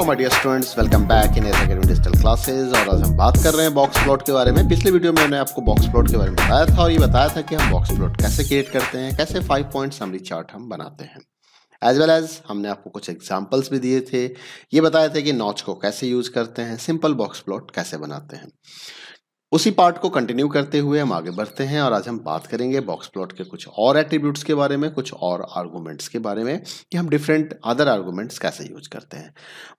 Hello my dear students welcome back in S digital classes और आज हम बात कर रहे हैं बॉक्स प्लॉट के बारे में पिछले वीडियो में मैंने आपको बॉक्स प्लॉट के बारे में बताया था और ये बताया था कि हम बॉक्स प्लॉट कैसे क्रिएट करते हैं कैसे फाइव पॉइंट समरी चार्ट हम बनाते हैं एज वेल एज हमने आपको कुछ एग्जाम्पल्स भी दिए थे ये बताए थे कि नॉच को कैसे यूज करते हैं सिंपल बॉक्स प्लॉट कैसे बनाते हैं उसी पार्ट को कंटिन्यू करते हुए हम आगे बढ़ते हैं और आज हम बात करेंगे बॉक्स प्लॉट के कुछ और एट्रीब्यूट्स के बारे में कुछ और आर्गूमेंट्स के बारे में कि हम डिफरेंट अदर आर्गूमेंट्स कैसे यूज करते हैं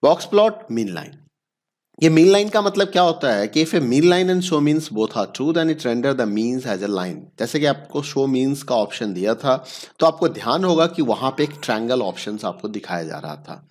बॉक्स प्लॉट मीन लाइन ये मीन लाइन का मतलब क्या होता है कि if a mean line and show means both are true then it render the means as a line जैसे कि आपको शो मीन्स का ऑप्शन दिया था तो आपको ध्यान होगा कि वहां पे एक ट्रैंगल ऑप्शन आपको दिखाया जा रहा था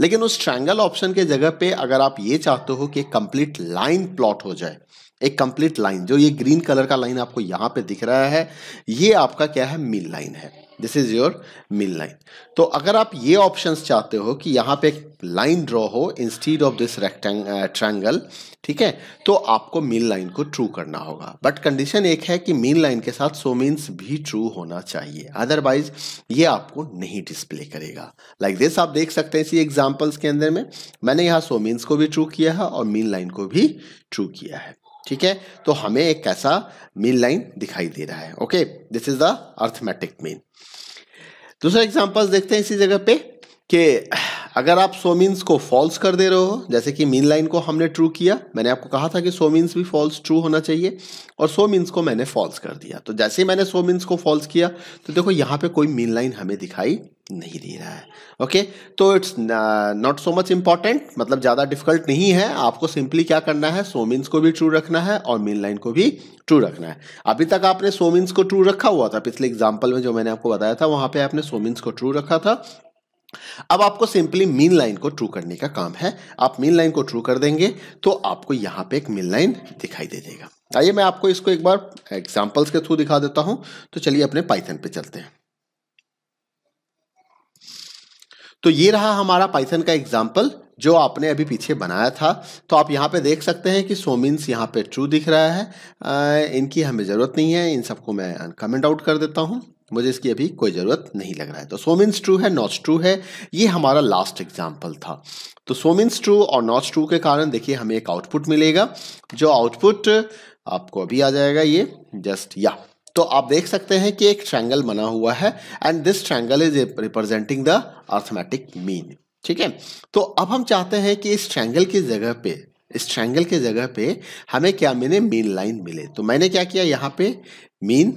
लेकिन उस ट्रैंगल ऑप्शन के जगह पे अगर आप ये चाहते हो कि कंप्लीट लाइन प्लॉट हो जाए एक कंप्लीट लाइन जो ये ग्रीन कलर का लाइन आपको यहाँ पे दिख रहा है ये आपका क्या है मिल लाइन है this is your mean line तो अगर आप ये ऑप्शंस चाहते हो कि यहाँ पे एक लाइन ड्रॉ हो instead of this rectangle triangle ठीक है तो आपको मिल लाइन को ट्रू करना होगा बट कंडीशन एक है कि मिल लाइन के साथ सो मीन्स भी ट्रू होना चाहिए अदरवाइज ये आपको नहीं डिस्प्ले करेगा लाइक like दिस आप देख सकते हैं इसी एग्जाम्पल्स के अंदर में मैंने यहाँ सो मीन्स को भी ट्रू किया है और मिल लाइन को भी ट्रू किया है ठीक है तो हमें एक ऐसा मीन लाइन दिखाई दे रहा है okay this is the arithmetic mean दूसरा एग्जाम्पल देखते हैं इसी जगह पे कि अगर आप सो मीन्स को फॉल्स कर दे रहे हो जैसे कि मीन लाइन को हमने ट्रू किया मैंने आपको कहा था कि सो मीन्स भी फॉल्स ट्रू होना चाहिए और सो मीन्स को मैंने फॉल्स कर दिया तो जैसे ही मैंने सो मीन्स को फॉल्स किया तो देखो यहाँ पे कोई मीन लाइन हमें दिखाई नहीं दे रहा है ओके तो it's not so much important मतलब ज़्यादा डिफिकल्ट नहीं है आपको सिंपली क्या करना है सोमिन्स को भी ट्रू रखना है और मीन लाइन को भी ट्रू रखना है अभी तक आपने सोमिन्स को ट्रू रखा हुआ था पिछले एग्जाम्पल में जो मैंने आपको बताया था वहाँ पर आपने सोमिन्स को ट्रू रखा था अब आपको सिंपली मीन लाइन को ट्रू करने का काम है आप मीन लाइन को ट्रू कर देंगे तो आपको यहां पे एक मीन लाइन दिखाई दे देगा आइए मैं आपको इसको एक बार एग्जांपल्स के थ्रू दिखा देता हूं तो चलिए अपने पाइथन पे चलते हैं तो ये रहा हमारा पाइथन का एग्जाम्पल जो आपने अभी पीछे बनाया था तो आप यहाँ पे देख सकते हैं कि सोमिन्स यहाँ पे ट्रू दिख रहा है आ, इनकी हमें ज़रूरत नहीं है इन सबको मैं कमेंट आउट कर देता हूँ मुझे इसकी अभी कोई ज़रूरत नहीं लग रहा है तो सो मीन्स ट्रू है नॉट ट्रू है ये हमारा लास्ट एग्जाम्पल था तो सो मीन्स ट्रू और नॉट ट्रू के कारण देखिए हमें एक आउटपुट मिलेगा जो आउटपुट आपको अभी आ जाएगा ये जस्ट या तो आप देख सकते हैं कि एक ट्रैंगल बना हुआ है and this triangle is representing the arithmetic mean ठीक है तो अब हम चाहते हैं कि इस ट्रैंगल की जगह पे इस ट्रैंगल के जगह पे हमें क्या मिले मीन लाइन मिले तो मैंने क्या किया यहाँ पे mean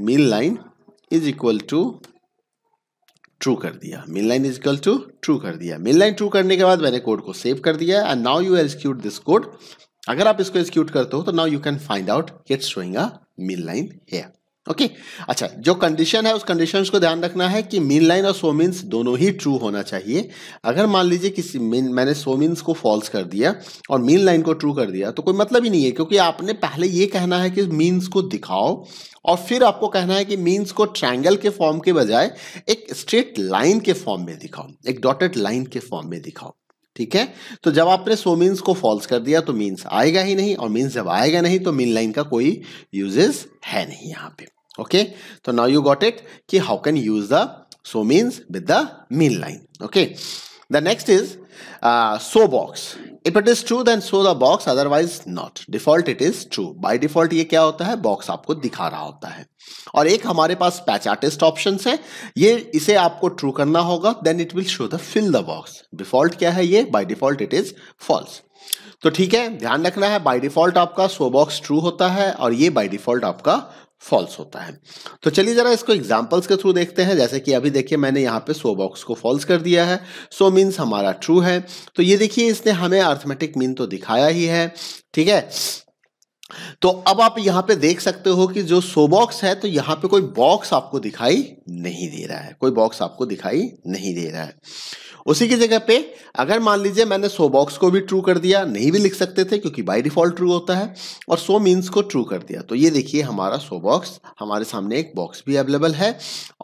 mean line is equal to true कर दिया mean line is equal to true कर दिया मिल लाइन ट्रू करने के बाद मैंने कोड को सेव कर दिया and now you execute this code अगर आप इसको एक्सक्यूट करते हो तो now you can find out it's showing a mean line here okay okay? अच्छा जो कंडीशन है उस कंडीशन को ध्यान रखना है कि मीन लाइन और सोमिन्स दोनों ही ट्रू होना चाहिए अगर मान लीजिए किसी मीन मैंने सोमिन्स को फॉल्स कर दिया और मीन लाइन को ट्रू कर दिया तो कोई मतलब ही नहीं है क्योंकि आपने पहले ये कहना है कि मीन्स को दिखाओ और फिर आपको कहना है कि मीन्स को ट्रायंगल के फॉर्म के बजाय एक स्ट्रेट लाइन के फॉर्म में दिखाओ एक डॉटेड लाइन के फॉर्म में दिखाओ ठीक है तो जब आपने सो मीन्स को फॉल्स कर दिया तो मीन्स आएगा ही नहीं और मीन्स जब आएगा नहीं तो मीन लाइन का कोई यूजेस है नहीं यहाँ पे ओके तो नाउ यू गॉट इट कि how can use the show means with the mean line okay the next is show box if it is true then show the box otherwise not default it is true by default ये क्या होता है box आपको दिखा रहा होता है और एक हमारे पास पैच आर्टिस्ट ऑप्शन है ये इसे आपको ट्रू करना होगा then it will show the fill the box default क्या है ये by default it is false तो ठीक है ध्यान रखना है बाई डिफॉल्ट आपका सो बॉक्स ट्रू होता है और ये बाई डिफॉल्ट आपका फॉल्स होता है तो चलिए जरा इसको एग्जाम्पल्स के थ्रू देखते हैं जैसे कि अभी देखिए मैंने यहाँ पे सो बॉक्स को फॉल्स कर दिया है सो मीन्स हमारा ट्रू है तो ये देखिए इसने हमें अर्थमेटिक मीन तो दिखाया ही है ठीक है तो अब आप यहाँ पे देख सकते हो कि जो सो बॉक्स है तो यहां पे कोई बॉक्स आपको दिखाई नहीं दे रहा है कोई बॉक्स आपको दिखाई नहीं दे रहा है उसी की जगह पे अगर मान लीजिए मैंने सो बॉक्स को भी ट्रू कर दिया नहीं भी लिख सकते थे क्योंकि बाई डिफॉल्ट ट्रू होता है और सो मीन्स को ट्रू कर दिया तो ये देखिए हमारा सो बॉक्स हमारे सामने एक बॉक्स भी अवेलेबल है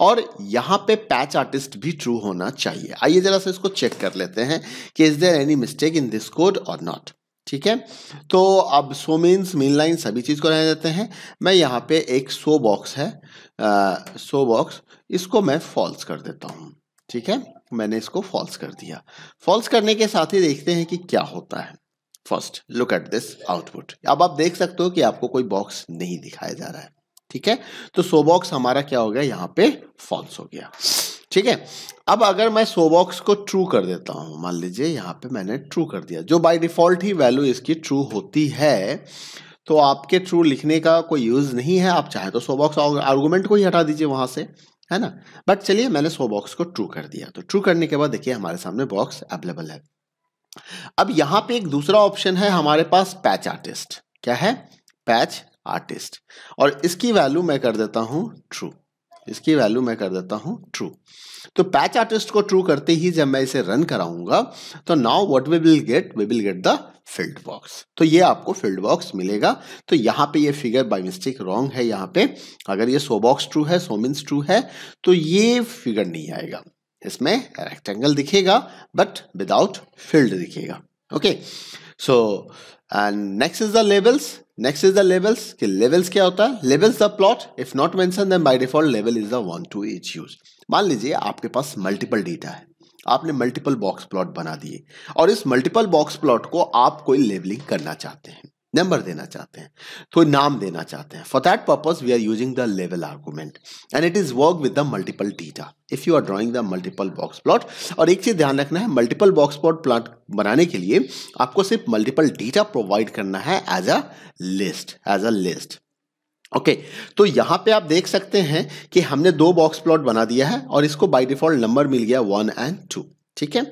और यहाँ पे पैच आर्टिस्ट भी ट्रू होना चाहिए आइए जरा से इसको चेक कर लेते हैं कि is there any mistake in this code और नॉट ठीक है तो अब सो मीन्स मीन लाइन सभी चीज़ को रहने देते हैं मैं यहाँ पे एक सो बॉक्स है आ, सो बॉक्स इसको मैं फॉल्स कर देता हूँ ठीक है मैंने इसको फॉल्स कर दिया फॉल्स करने के साथ ही देखते हैं कि क्या होता है first look at this output अब आप देख सकते हो कि आपको कोई बॉक्स नहीं दिखाया जा रहा है ठीक है तो सो बॉक्स हमारा क्या हो गया यहाँ पे फॉल्स हो गया ठीक है अब अगर मैं सो बॉक्स को ट्रू कर देता हूं मान लीजिए यहाँ पे मैंने ट्रू कर दिया जो बाय डिफॉल्ट ही वैल्यू इसकी ट्रू होती है तो आपके ट्रू लिखने का कोई यूज़ नहीं है आप चाहे तो सो बॉक्स आर्गुमेंट को ही हटा दीजिए वहां से है ना बट चलिए मैंने सो बॉक्स को ट्रू कर दिया तो ट्रू करने के बाद देखिए हमारे सामने बॉक्स अवेलेबल है अब यहाँ पे एक दूसरा ऑप्शन है हमारे पास पैच आर्टिस्ट क्या है पैच आर्टिस्ट और इसकी वैल्यू मैं कर देता हूं ट्रू इसकी वैल्यू मैं कर देता हूँ ट्रू तो पैच आर्टिस्ट को ट्रू करते ही जब मैं इसे रन कराऊंगा तो now what we will get we will get the filled box तो ये आपको फील्ड बॉक्स मिलेगा तो यहाँ पे ये फिगर बाय मिस्टेक रॉन्ग है यहाँ पे अगर ये सो बॉक्स ट्रू है सो मीन्स ट्रू है तो ये फिगर नहीं आएगा इसमें रेक्टेंगल दिखेगा बट विदाउट फील्ड दिखेगा okay so and next is the labels next is the labels कि लेवल्स क्या होता है labels the plot if not mention then by default लेवल is the one two each use मान लीजिए आपके पास मल्टीपल डेटा है आपने मल्टीपल बॉक्स प्लॉट बना दिए और इस मल्टीपल बॉक्स प्लॉट को आप कोई लेवलिंग करना चाहते हैं नंबर देना चाहते हैं तो नाम देना चाहते हैं for that purpose we are using the level argument and it is work with the multiple data if you are drawing the multiple box plot और एक चीज ध्यान रखना है मल्टीपल बॉक्स प्लॉट प्लाट बनाने के लिए आपको सिर्फ मल्टीपल डीटा प्रोवाइड करना है as a list as a list okay okay, तो यहाँ पे आप देख सकते हैं कि हमने दो बॉक्स प्लॉट बना दिया है और इसको बाय डिफॉल्ट नंबर मिल गया वन एंड टू ठीक है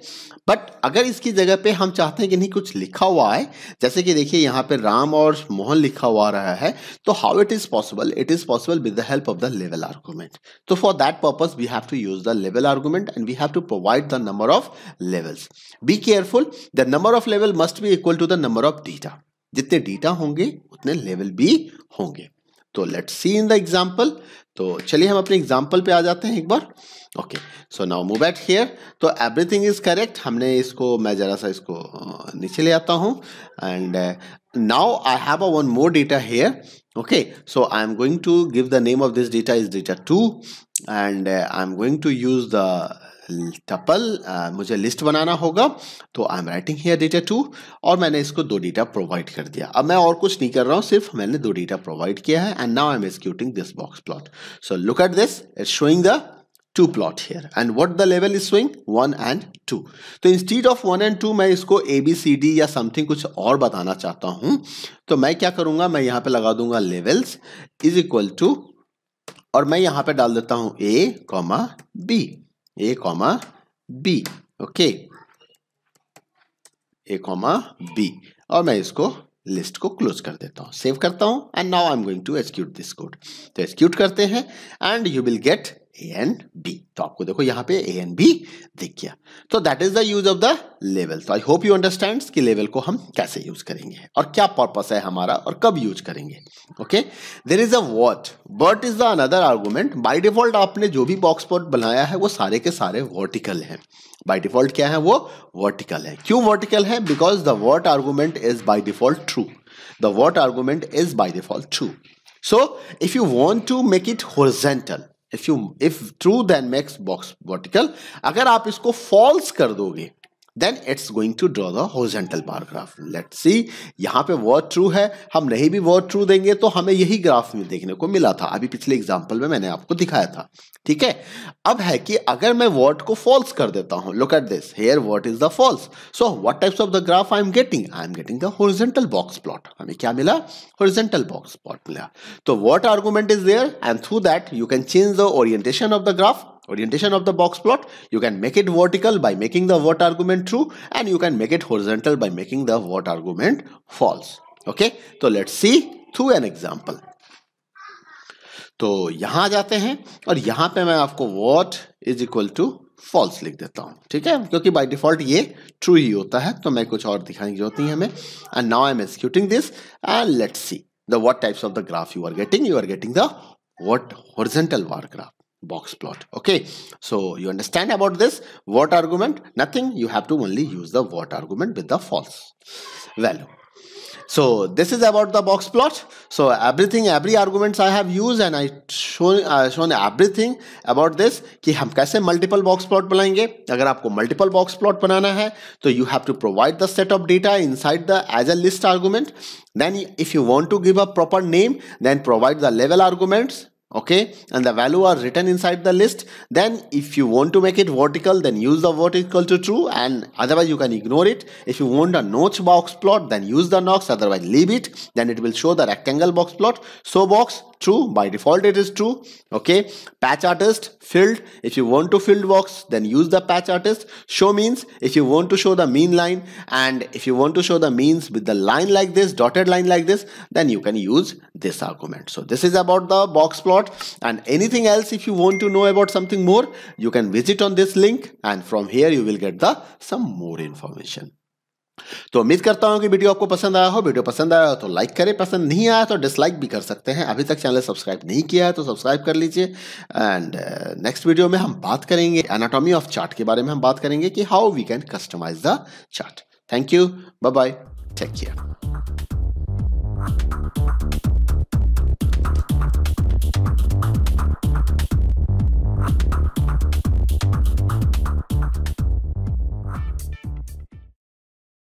बट अगर इसकी जगह पे हम चाहते हैं कि नहीं कुछ लिखा हुआ है जैसे कि देखिए यहाँ पे राम और मोहन लिखा हुआ रहा है तो how it is possible it is possible with the help of the level argument तो for that purpose we have to use the level argument and we have to provide the number of levels be careful the number of level must be equal to the number of data जितने data होंगे उतने level भी होंगे तो let see in the example तो चलिए हम अपने एग्जाम्पल पे आ जाते हैं एक बार okay so now move at here तो एवरीथिंग इज करेक्ट हमने इसको मैं ज़रा सा इसको नीचे ले आता हूँ and now I have a one more data here okay so I am going to give the name of this data is data two and I am going to use the tuple uh, मुझे list बनाना होगा तो I am writing here data two और मैंने इसको दो data provide कर दिया अब मैं और कुछ नहीं कर रहा हूँ सिर्फ मैंने दो डेटा प्रोवाइड किया है and now I am executing this box plot so look at this it showing the two plot here and what the लेवल is showing one and two तो instead of one and two मैं इसको A B C D या something कुछ और बताना चाहता हूँ तो मैं क्या करूँगा मैं यहाँ पे लगा दूंगा लेवल्स इज इक्वल टू और मैं यहाँ पे डाल देता हूँ A comma B A comma B okay A comma B और मैं इसको लिस्ट को क्लोज कर देता हूँ सेव करता हूँ and now I am going to execute this code तो एक्सक्यूट करते हैं and you will get A and B तो आपको देखो यहां पे ए एंड बी दिख गया तो that is the use of the लेवल तो आई होप यू अंडरस्टैंड कि लेवल को हम कैसे यूज करेंगे और क्या पर्पस है हमारा और कब यूज करेंगे okay there is a vert vert is the another argument by default आपने जो भी बॉक्स पॉट बनाया है वो सारे के सारे वर्टिकल हैं बाई डिफॉल्ट क्या है वो वर्टिकल है क्यों वर्टिकल है because the vert argument is by default true the vert argument is by default true So if you want to make it horizontal, if you if true then makes box vertical अगर आप इसको false कर दोगे then it's going to draw the horizontal bar graph let see यहाँ पे word true है हम नहीं भी वर्ड ट्रू देंगे तो हमें यही ग्राफ में देखने को मिला था अभी पिछले एग्जाम्पल में मैंने आपको दिखाया था ठीक है अब है कि अगर मैं वर्ड को फॉल्स कर देता हूँ look at this here vert is the false so what types of the graph I am getting I am getting the horizontal box plot हमें क्या मिला हॉरिजेंटल बॉक्स प्लॉट मिला तो vert argument is there and through that you can change the orientation of the graph orientation of the box plot you can make it vertical by making the what argument true and you can make it horizontal by making the what argument false okay so let's see through an example तो यहां जाते हैं और यहां पे मैं आपको vert is equal to false लिख देता हूं ठीक है क्योंकि बाय डिफॉल्ट ये ट्रू ही होता है तो मैं कुछ और दिखाने की जरूरत नहीं हमें and now I am executing this and let's see the what types of the graph you are getting you are getting the what horizontal bar graph box plot okay so you understand about this what argument nothing you have to only use the what argument with the false value so this is about the box plot so everything every arguments i have used and i shown uh, shown everything about this ki hum kaise multiple box plot banayenge agar aapko multiple box plot banana hai तो you have to provide the set of data inside the as a list argument then if you want to give a proper name then provide the level arguments okay and the value are written inside the list then if you want to make it vertical then use the vertical to true and otherwise you can ignore it if you want a notch box plot then use the notch otherwise leave it then it will show the rectangle box plot so box true by default it is true okay patch artist filled if you want to fill box then use the patch artist show means if you want to show the mean line and if you want to show the means with the line like this dotted line like this then you can use this argument so this is about the box plot and anything else if you want to know about something more you can visit on this link and from here you will get the some more information तो उम्मीद करता हूं कि video आपको पसंद आया हो video पसंद आया हो तो लाइक करें पसंद नहीं आया तो डिसलाइक भी कर सकते हैं अभी तक चैनल सब्सक्राइब नहीं किया है तो सब्सक्राइब कर लीजिए एंड नेक्स्ट वीडियो में हम बात करेंगे एनाटॉमी ऑफ चार्ट के बारे में हम बात करेंगे कि how we can customize the chart thank you bye bye take care